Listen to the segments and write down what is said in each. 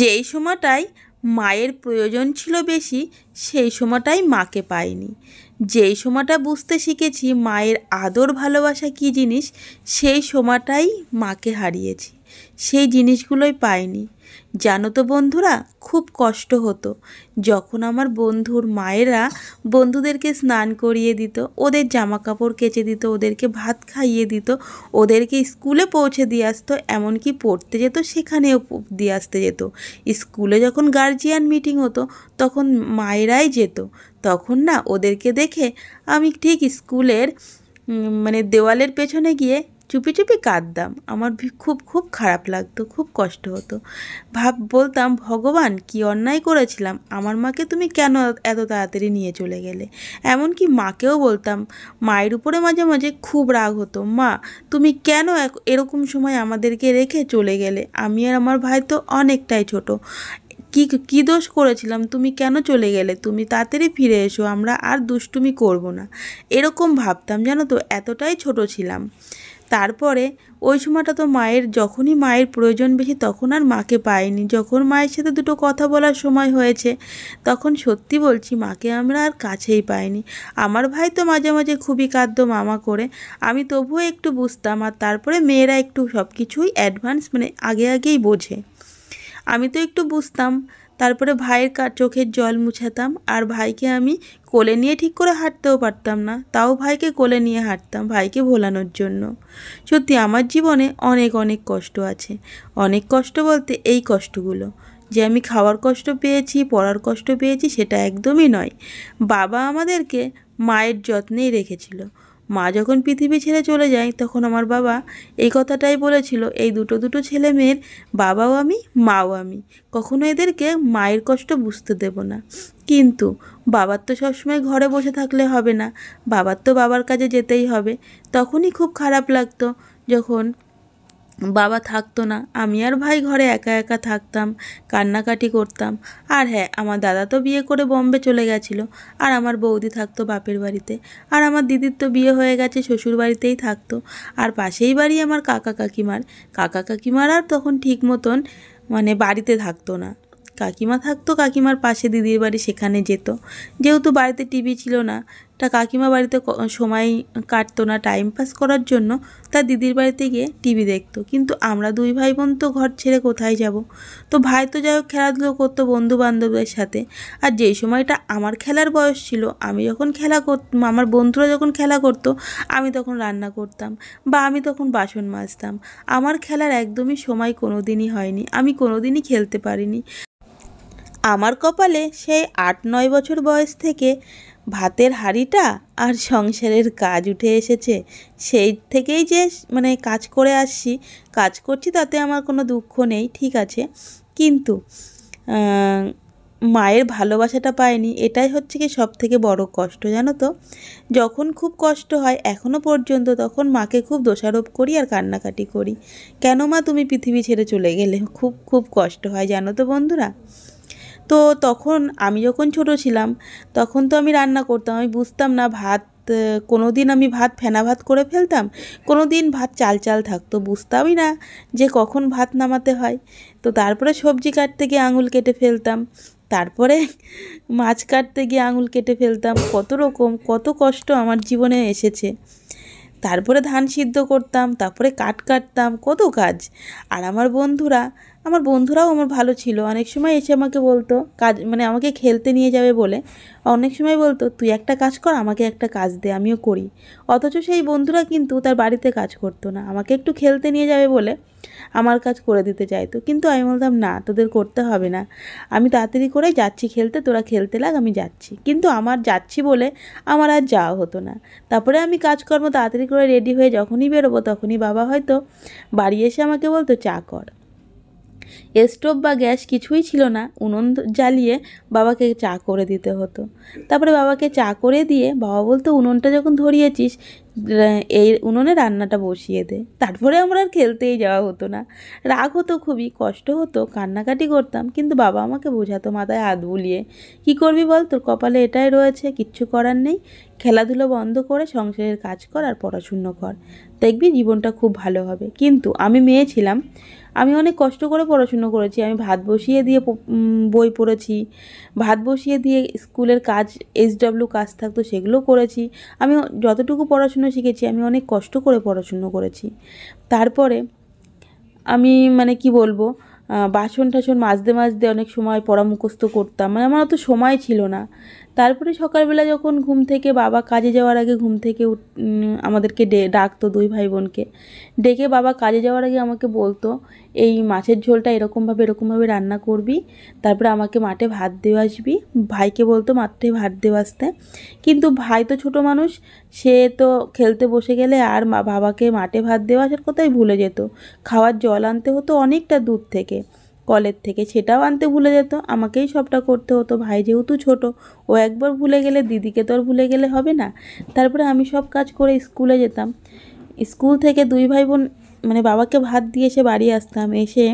যেই সময়টাই মায়ের প্রয়োজন ছিল বেশি সেই সময়টাই মাকে পাইনি যেই সময়টা বুঝতে শিখেছি মায়ের আদর ভালোবাসা কী জিনিস সেই সময়টাই মাকে হারিয়েছি সেই জিনিসগুলোই পাইনি জানো তো বন্ধুরা খুব কষ্ট হতো যখন আমার বন্ধুর মায়েরা বন্ধুদেরকে স্নান করিয়ে দিত ওদের জামা কাপড় কেচে দিত ওদেরকে ভাত খাইয়ে দিত ওদেরকে স্কুলে পৌঁছে দিয়ে আসতো এমনকি পড়তে যেত সেখানেও দিয়ে আসতে যেত স্কুলে যখন গার্জিয়ান মিটিং হতো তখন মায়েরাই যেত তখন না ওদেরকে দেখে আমি ঠিক স্কুলের মানে দেওয়ালের পেছনে গিয়ে চুপি চুপি কাঁদতাম আমার খুব খুব খারাপ লাগতো খুব কষ্ট হতো ভাব বলতাম ভগবান কি অন্যায় করেছিলাম আমার মাকে তুমি কেন এত তাড়াতাড়ি নিয়ে চলে গেলে এমনকি মাকেও বলতাম মায়ের উপরে মাঝে মাঝে খুব রাগ হতো মা তুমি কেন এরকম সময় আমাদেরকে রেখে চলে গেলে আমি আর আমার ভাই তো অনেকটাই ছোট কি কি দোষ করেছিলাম তুমি কেন চলে গেলে তুমি তাড়াতাড়ি ফিরে এসো আমরা আর দুষ্টুমি করব না এরকম ভাবতাম জানো তো এতটাই ছোট ছিলাম তারপরে ওই সময়টা তো মায়ের যখনই মায়ের প্রয়োজন বেশি তখন আর মাকে পাইনি যখন মায়ের সাথে দুটো কথা বলার সময় হয়েছে তখন সত্যি বলছি মাকে আমরা আর কাছেই পাইনি আমার ভাই তো মাঝে মাঝে খুবই কাঁদ্য মামা করে আমি তবুও একটু বুঝতাম আর তারপরে মেয়েরা একটু সব কিছুই অ্যাডভান্স মানে আগে আগেই বোঝে আমি তো একটু বুঝতাম তারপরে ভাইয়ের চোখের জল মুছাতাম আর ভাইকে আমি কোলে নিয়ে ঠিক করে হাঁটতেও পারতাম না তাও ভাইকে কোলে নিয়ে হাঁটতাম ভাইকে ভোলানোর জন্য সত্যি আমার জীবনে অনেক অনেক কষ্ট আছে অনেক কষ্ট বলতে এই কষ্টগুলো যে আমি খাওয়ার কষ্ট পেয়েছি পড়ার কষ্ট পেয়েছি সেটা একদমই নয় বাবা আমাদেরকে মায়ের যত্নেই রেখেছিল মা যখন পৃথিবী ছেড়ে চলে যায় তখন আমার বাবা এই কথাটাই বলেছিল এই দুটো দুটো ছেলে মেয়ের বাবাও আমি মাও আমি কখনো এদেরকে মায়ের কষ্ট বুঝতে দেব না কিন্তু বাবার তো সবসময় ঘরে বসে থাকলে হবে না বাবার তো বাবার কাজে যেতেই হবে তখনই খুব খারাপ লাগতো যখন বাবা থাকতো না আমি আর ভাই ঘরে একা একা থাকতাম কান্নাকাটি করতাম আর হ্যাঁ আমার দাদা তো বিয়ে করে বম্বে চলে গেছিল আর আমার বৌদি থাকতো বাপের বাড়িতে আর আমার দিদির তো বিয়ে হয়ে গেছে শ্বশুর বাড়িতেই থাকতো আর পাশেই বাড়ি আমার কাকা কাকিমার কাকা কাকিমার আর তখন ঠিক মতন মানে বাড়িতে থাকতো না কাকিমা থাকতো কাকিমার পাশে দিদির বাড়ি সেখানে যেত যেহেতু বাড়িতে টিভি ছিল না তা কাকিমা বাড়িতে সময় কাটতো না টাইম পাস করার জন্য তার দিদির বাড়িতে গিয়ে টিভি দেখতো কিন্তু আমরা দুই ভাই বোন তো ঘর ছেড়ে কোথায় যাব তো ভাই তো যাই হোক খেলাধুলো করতো বন্ধু বান্ধবদের সাথে আর যেই সময়টা আমার খেলার বয়স ছিল আমি যখন খেলা কর আমার বন্ধুরা যখন খেলা করতো আমি তখন রান্না করতাম বা আমি তখন বাসন মাজতাম আমার খেলার একদমই সময় কোনো দিনই হয়নি আমি কোনো দিনই খেলতে পারিনি আমার কপালে সেই আট নয় বছর বয়স থেকে ভাতের হাঁড়িটা আর সংসারের কাজ উঠে এসেছে সেই থেকেই যে মানে কাজ করে আসছি কাজ করছি তাতে আমার কোনো দুঃখ নেই ঠিক আছে কিন্তু মায়ের ভালোবাসাটা পায়নি এটাই হচ্ছে কি সব থেকে বড় কষ্ট জানো তো যখন খুব কষ্ট হয় এখনও পর্যন্ত তখন মাকে খুব দোষারোপ করি আর কান্নাকাটি করি কেন মা তুমি পৃথিবী ছেড়ে চলে গেলে খুব খুব কষ্ট হয় জানো তো বন্ধুরা তো তখন আমি যখন ছোট ছিলাম তখন তো আমি রান্না করতাম আমি বুঝতাম না ভাত কোনো দিন আমি ভাত ফেনা ভাত করে ফেলতাম কোনো দিন ভাত চাল চাল থাকতো বুঝতামই না যে কখন ভাত নামাতে হয় তো তারপরে সবজি কাটতে গিয়ে আঙুল কেটে ফেলতাম তারপরে মাছ কাটতে গিয়ে আঙুল কেটে ফেলতাম কত রকম কত কষ্ট আমার জীবনে এসেছে তারপরে ধান সিদ্ধ করতাম তারপরে কাঠ কাটতাম কত কাজ আর আমার বন্ধুরা আমার বন্ধুরাও আমার ভালো ছিল অনেক সময় এসে আমাকে বলতো কাজ মানে আমাকে খেলতে নিয়ে যাবে বলে অনেক সময় বলতো তুই একটা কাজ কর আমাকে একটা কাজ দে আমিও করি অথচ সেই বন্ধুরা কিন্তু তার বাড়িতে কাজ করতো না আমাকে একটু খেলতে নিয়ে যাবে বলে আমার কাজ করে দিতে চাইতো কিন্তু আমি বলতাম না তোদের করতে হবে না আমি তাড়াতাড়ি করে যাচ্ছি খেলতে তোরা খেলতে লাগ আমি যাচ্ছি কিন্তু আমার যাচ্ছি বলে আমার আর যাওয়া হতো না তারপরে আমি কাজকর্ম তাড়াতাড়ি করে রেডি হয়ে যখনই বেরোবো তখনই বাবা হয়তো বাড়ি এসে আমাকে বলতো চা কর স্টোভ বা গ্যাস কিছুই ছিল না উনুন জ্বালিয়ে বাবাকে চা করে দিতে হতো তারপরে বাবাকে চা করে দিয়ে বাবা বলতো উনুনটা যখন ধরিয়েছিস এই উনুনে রান্নাটা বসিয়ে দেয় তারপরে আমরা আর খেলতেই যাওয়া হতো না রাগ হতো খুবই কষ্ট হতো কান্নাকাটি করতাম কিন্তু বাবা আমাকে বোঝাতো মাথায় হাত বুলিয়ে কী করবি বল তোর কপালে এটাই রয়েছে কিচ্ছু করার নেই খেলাধুলো বন্ধ করে সংসারের কাজ কর আর পড়াশুনো কর দেখবি জীবনটা খুব ভালো হবে কিন্তু আমি মেয়ে ছিলাম আমি অনেক কষ্ট করে পড়াশুনো করেছি আমি ভাত বসিয়ে দিয়ে বই পড়েছি ভাত বসিয়ে দিয়ে স্কুলের কাজ এসডব্লিউ কাজ থাকতো সেগুলো করেছি আমি যতটুকু পড়াশুনো পড়াশুনো শিখেছি আমি অনেক কষ্ট করে পড়াশুনো করেছি তারপরে আমি মানে কি বলবো বাসন টাসন মাঝতে মাঝতে অনেক সময় পড়া মুখস্থ করতাম মানে আমার অত সময় ছিল না তারপরে সকালবেলা যখন ঘুম থেকে বাবা কাজে যাওয়ার আগে ঘুম থেকে আমাদেরকে ডাকতো দুই ভাই বোনকে ডেকে বাবা কাজে যাওয়ার আগে আমাকে বলতো এই মাছের ঝোলটা এরকমভাবে এরকমভাবে রান্না করবি তারপরে আমাকে মাঠে ভাত দিয়ে আসবি ভাইকে বলতো মাঠে ভাত দিয়ে আসতে কিন্তু ভাই তো ছোট মানুষ সে তো খেলতে বসে গেলে আর বাবাকে মাঠে ভাত দেওয়া আসার কথাই ভুলে যেত খাওয়ার জল আনতে হতো অনেকটা দূর থেকে কলের থেকে সেটাও আনতে ভুলে যেত আমাকেই সবটা করতে হতো ভাই যেহেতু ছোট ও একবার ভুলে গেলে দিদিকে তো আর ভুলে গেলে হবে না তারপরে আমি সব কাজ করে স্কুলে যেতাম স্কুল থেকে দুই ভাই বোন মানে বাবাকে ভাত দিয়ে এসে বাড়ি আসতাম এসে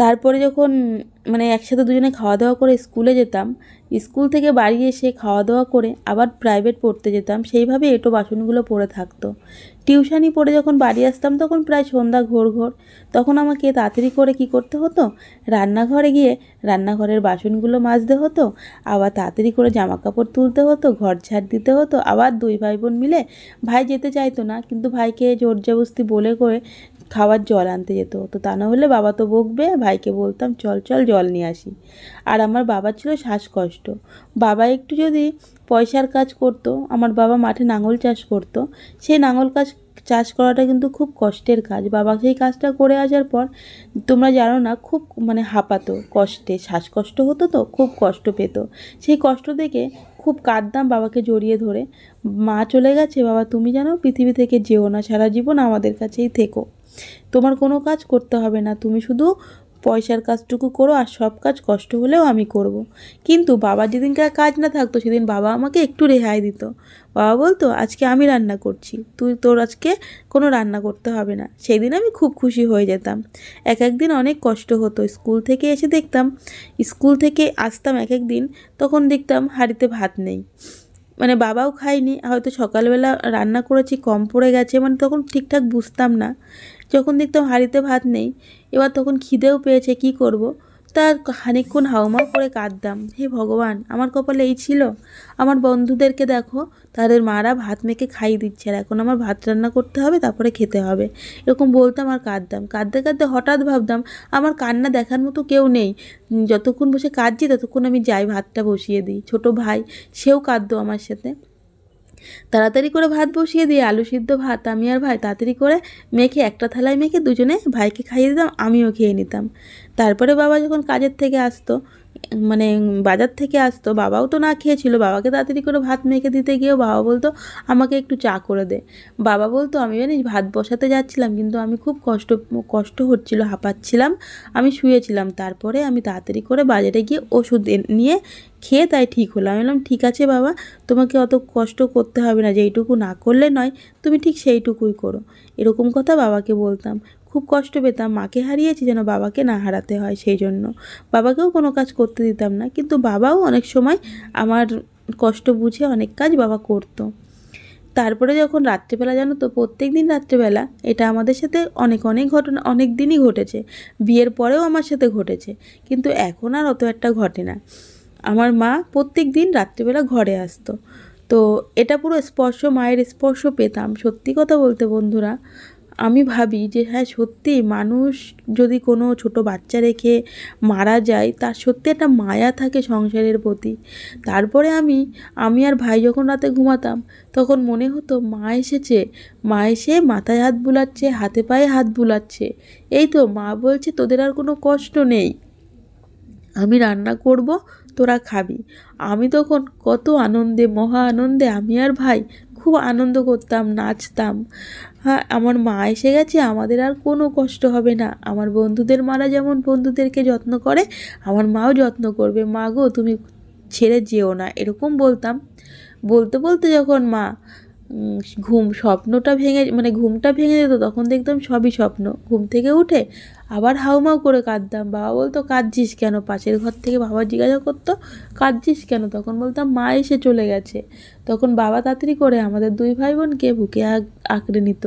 তারপরে যখন মানে একসাথে দুজনে খাওয়া দাওয়া করে স্কুলে যেতাম স্কুল থেকে বাড়ি এসে খাওয়া দাওয়া করে আবার প্রাইভেট পড়তে যেতাম সেইভাবে এটো বাসনগুলো পড়ে থাকতো টিউশানি পড়ে যখন বাড়ি আসতাম তখন প্রায় সন্ধ্যা ঘোর ঘোর তখন আমাকে তাড়াতাড়ি করে কি করতে হতো রান্নাঘরে গিয়ে রান্নাঘরের বাসনগুলো মাজতে হতো আবার তাড়াতাড়ি করে জামা কাপড় তুলতে হতো ঘর ঝাড় দিতে হতো আবার দুই ভাই বোন মিলে ভাই যেতে চাইতো না কিন্তু ভাইকে জোর জবস্তি বলে করে খাওয়ার জল আনতে যেত তো তা না হলে বাবা তো বকবে ভাইকে বলতাম চল চল জল নিয়ে আসি আর আমার বাবার ছিল শ্বাসকষ্ট বাবা একটু যদি পয়সার কাজ করত আমার বাবা মাঠে নাঙল চাষ করত সেই নাঙল কাজ চাষ করাটা কিন্তু খুব কষ্টের কাজ বাবা সেই কাজটা করে আসার পর তোমরা জানো না খুব মানে হাঁপাতো কষ্টে শ্বাসকষ্ট হতো তো খুব কষ্ট পেত সেই কষ্ট দেখে খুব কাঁদতাম বাবাকে জড়িয়ে ধরে মা চলে গেছে বাবা তুমি জানো পৃথিবী থেকে যেও না সারা জীবন আমাদের কাছেই থেকো তোমার কোনো কাজ করতে হবে না তুমি শুধু পয়সার কাজটুকু করো আর সব কাজ কষ্ট হলেও আমি করব। কিন্তু বাবা যেদিনকার কাজ না থাকতো সেদিন বাবা আমাকে একটু রেহাই দিত বাবা বলতো আজকে আমি রান্না করছি তুই তোর আজকে কোনো রান্না করতে হবে না সেই দিন আমি খুব খুশি হয়ে যেতাম এক একদিন অনেক কষ্ট হতো স্কুল থেকে এসে দেখতাম স্কুল থেকে আসতাম এক একদিন তখন দেখতাম হাড়িতে ভাত নেই মানে বাবাও খায়নি হয়তো সকালবেলা রান্না করেছি কম পড়ে গেছে মানে তখন ঠিকঠাক বুঝতাম না যখন দেখতাম হাঁড়িতে ভাত নেই এবার তখন খিদেও পেয়েছে কি করব। তার খানিক্ষণ হাউমাউ করে কাঁদতাম হে ভগবান আমার কপালে এই ছিল আমার বন্ধুদেরকে দেখো তাদের মারা ভাত মেখে খাই দিচ্ছে আর এখন আমার ভাত রান্না করতে হবে তারপরে খেতে হবে এরকম বলতাম আর কাঁদতাম কাঁদতে কাঁদতে হঠাৎ ভাবতাম আমার কান্না দেখার মতো কেউ নেই যতক্ষণ বসে কাঁদছি ততক্ষণ আমি যাই ভাতটা বসিয়ে দিই ছোট ভাই সেও কাঁদতো আমার সাথে তাড়াতাড়ি করে ভাত বসিয়ে দিয়ে আলু সিদ্ধ ভাত আমি আর ভাই তাড়াতাড়ি করে মেখে একটা থালায় মেখে দুজনে ভাইকে খাইয়ে দিতাম আমিও খেয়ে নিতাম তারপরে বাবা যখন কাজের থেকে আসতো মানে বাজার থেকে আসতো বাবাও তো না খেয়েছিল বাবাকে তাড়াতাড়ি করে ভাত মেখে দিতে গিয়েও বাবা বলতো আমাকে একটু চা করে দে বাবা বলতো আমি জানিস ভাত বসাতে যাচ্ছিলাম কিন্তু আমি খুব কষ্ট কষ্ট হচ্ছিল হাঁপাচ্ছিলাম আমি শুয়েছিলাম তারপরে আমি তাড়াতাড়ি করে বাজারে গিয়ে ওষুধ নিয়ে খেয়ে তাই ঠিক হলো আমি বললাম ঠিক আছে বাবা তোমাকে অত কষ্ট করতে হবে না যেইটুকু না করলে নয় তুমি ঠিক সেইটুকুই করো এরকম কথা বাবাকে বলতাম খুব কষ্ট পেতাম মাকে হারিয়েছি যেন বাবাকে না হারাতে হয় সেই জন্য বাবাকেও কোনো কাজ করতে দিতাম না কিন্তু বাবাও অনেক সময় আমার কষ্ট বুঝে অনেক কাজ বাবা করতো তারপরে যখন রাত্রেবেলা জানো তো প্রত্যেক দিন রাত্রেবেলা এটা আমাদের সাথে অনেক অনেক ঘটনা অনেক দিনই ঘটেছে বিয়ের পরেও আমার সাথে ঘটেছে কিন্তু এখন আর অত একটা ঘটে না আমার মা প্রত্যেক দিন রাত্রেবেলা ঘরে আসতো তো এটা পুরো স্পর্শ মায়ের স্পর্শ পেতাম সত্যি কথা বলতে বন্ধুরা আমি ভাবি যে হ্যাঁ সত্যি মানুষ যদি কোনো ছোট বাচ্চা রেখে মারা যায় তার সত্যি একটা মায়া থাকে সংসারের প্রতি তারপরে আমি আমি আর ভাই যখন রাতে ঘুমাতাম তখন মনে হতো মা এসেছে মা এসে মাথায় হাত বুলাচ্ছে হাতে পায়ে হাত বুলাচ্ছে এই তো মা বলছে তোদের আর কোনো কষ্ট নেই আমি রান্না করব তোরা খাবি আমি তখন কত আনন্দে মহা আনন্দে আমি আর ভাই খুব আনন্দ করতাম নাচতাম হ্যাঁ আমার মা এসে গেছে আমাদের আর কোনো কষ্ট হবে না আমার বন্ধুদের মারা যেমন বন্ধুদেরকে যত্ন করে আমার মাও যত্ন করবে মা গো তুমি ছেড়ে যেও না এরকম বলতাম বলতে বলতে যখন মা ঘুম স্বপ্নটা ভেঙে মানে ঘুমটা ভেঙে যেত তখন দেখতাম সবই স্বপ্ন ঘুম থেকে উঠে আবার হাউমাউ করে কাঁদতাম বাবা বলতো কাঁদছিস কেন পাশের ঘর থেকে বাবা জিজ্ঞাসা করতো কাঁদছিস কেন তখন বলতাম মা এসে চলে গেছে তখন বাবা তাড়াতাড়ি করে আমাদের দুই ভাই বোনকে বুকে আঁকড়ে নিত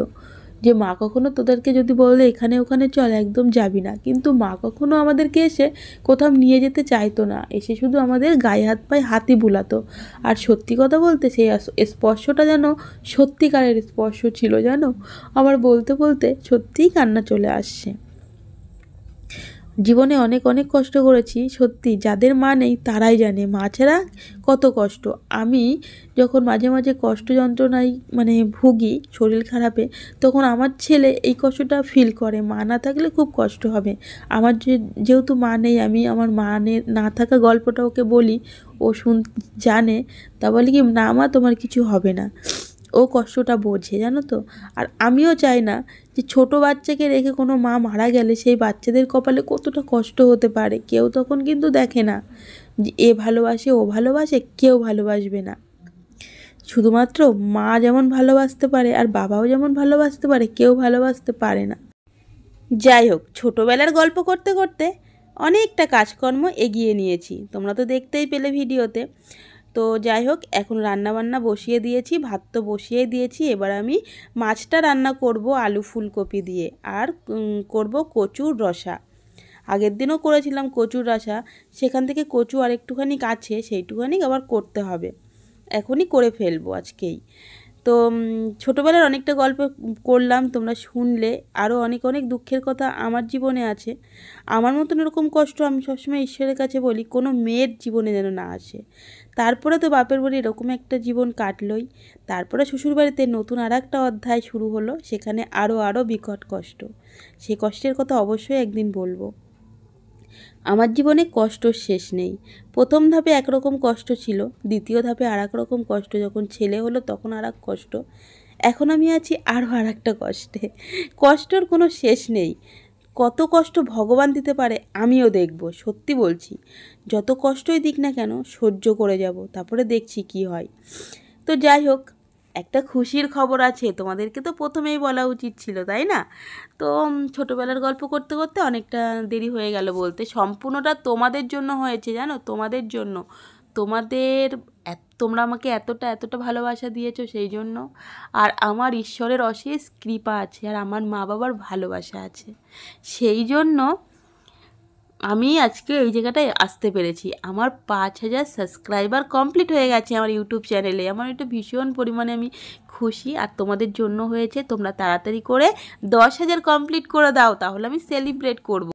যে মা কখনো তোদেরকে যদি বলে এখানে ওখানে চল একদম যাবি না কিন্তু মা কখনো আমাদেরকে এসে কোথাও নিয়ে যেতে চাইতো না এসে শুধু আমাদের গায়ে হাত পায়ে হাতি বুলাতো আর সত্যি কথা বলতে সেই স্পর্শটা যেন সত্যিকারের স্পর্শ ছিল জানো আমার বলতে বলতে সত্যিই কান্না চলে আসছে জীবনে অনেক অনেক কষ্ট করেছি সত্যি যাদের মা নেই তারাই জানে মা ছাড়া কত কষ্ট আমি যখন মাঝে মাঝে কষ্ট যন্ত্রণায় মানে ভুগি শরীর খারাপে তখন আমার ছেলে এই কষ্টটা ফিল করে মা না থাকলে খুব কষ্ট হবে আমার যে যেহেতু মা নেই আমি আমার মা না থাকা গল্পটা ওকে বলি ও শুন জানে তা বলে কি না মা তোমার কিছু হবে না ও কষ্টটা বোঝে জানো তো আর আমিও চাই না যে ছোট বাচ্চাকে রেখে কোনো মা মারা গেলে সেই বাচ্চাদের কপালে কতটা কষ্ট হতে পারে কেউ তখন কিন্তু দেখে না যে এ ভালোবাসে ও ভালোবাসে কেউ ভালোবাসবে না শুধুমাত্র মা যেমন ভালোবাসতে পারে আর বাবাও যেমন ভালোবাসতে পারে কেউ ভালোবাসতে পারে না যাই হোক ছোটোবেলার গল্প করতে করতে অনেকটা কাজকর্ম এগিয়ে নিয়েছি তোমরা তো দেখতেই পেলে ভিডিওতে তো যাই হোক এখন রান্না বান্না বসিয়ে দিয়েছি ভাত তো বসিয়ে দিয়েছি এবার আমি মাছটা রান্না করব আলু ফুলকপি দিয়ে আর করব কচুর রসা আগের দিনও করেছিলাম কচুর রসা সেখান থেকে কচু আর একটুখানি কাছে সেইটুখানি আবার করতে হবে এখনই করে ফেলবো আজকেই তো ছোটোবেলার অনেকটা গল্প করলাম তোমরা শুনলে আরও অনেক অনেক দুঃখের কথা আমার জীবনে আছে আমার মতন এরকম কষ্ট আমি সবসময় ঈশ্বরের কাছে বলি কোনো মেয়ের জীবনে যেন না আসে তারপরে তো বাপের বাড়ি এরকম একটা জীবন কাটলই তারপরে শ্বশুরবাড়িতে নতুন আর একটা অধ্যায় শুরু হলো সেখানে আরও আরও বিকট কষ্ট সে কষ্টের কথা অবশ্যই একদিন বলবো আমার জীবনে কষ্ট শেষ নেই প্রথম ধাপে একরকম কষ্ট ছিল দ্বিতীয় ধাপে আর রকম কষ্ট যখন ছেলে হলো তখন আর কষ্ট এখন আমি আছি আরও আর একটা কষ্টে কষ্টর কোনো শেষ নেই কত কষ্ট ভগবান দিতে পারে আমিও দেখব সত্যি বলছি যত কষ্টই দিক না কেন সহ্য করে যাব তারপরে দেখছি কি হয় তো যাই হোক একটা খুশির খবর আছে তোমাদেরকে তো প্রথমেই বলা উচিত ছিল তাই না তো ছোটোবেলার গল্প করতে করতে অনেকটা দেরি হয়ে গেল বলতে সম্পূর্ণটা তোমাদের জন্য হয়েছে জানো তোমাদের জন্য তোমাদের তোমরা আমাকে এতটা এতটা ভালোবাসা দিয়েছো সেই জন্য আর আমার ঈশ্বরের অশেষ কৃপা আছে আর আমার মা বাবার ভালোবাসা আছে সেই জন্য আমি আজকে ওই জায়গাটায় আসতে পেরেছি আমার পাঁচ হাজার সাবস্ক্রাইবার কমপ্লিট হয়ে গেছে আমার ইউটিউব চ্যানেলে আমার এটা ভীষণ পরিমাণে আমি খুশি আর তোমাদের জন্য হয়েছে তোমরা তাড়াতাড়ি করে দশ হাজার কমপ্লিট করে দাও তাহলে আমি সেলিব্রেট করব।